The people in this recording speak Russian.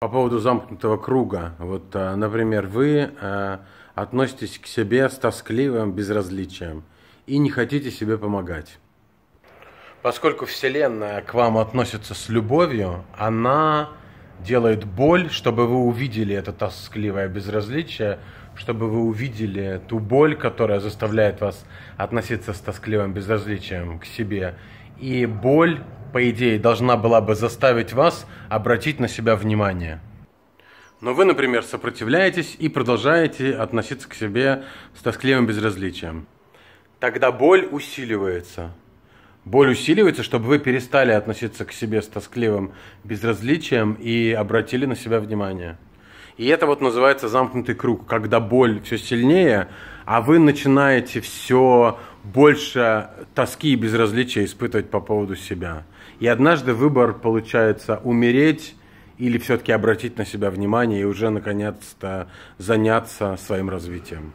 По поводу замкнутого круга. Вот, э, например, вы э, относитесь к себе с тоскливым безразличием и не хотите себе помогать. Поскольку Вселенная к вам относится с любовью, она делает боль, чтобы вы увидели это тоскливое безразличие, чтобы вы увидели ту боль, которая заставляет вас относиться с тоскливым безразличием к себе. И боль по идее, должна была бы заставить вас обратить на себя внимание. Но вы, например, сопротивляетесь и продолжаете относиться к себе с тоскливым безразличием. Тогда боль усиливается. Боль усиливается, чтобы вы перестали относиться к себе с тоскливым безразличием и обратили на себя внимание. И это вот называется замкнутый круг, когда боль все сильнее, а вы начинаете все больше тоски и безразличия испытывать по поводу себя. И однажды выбор получается умереть или все-таки обратить на себя внимание и уже наконец-то заняться своим развитием.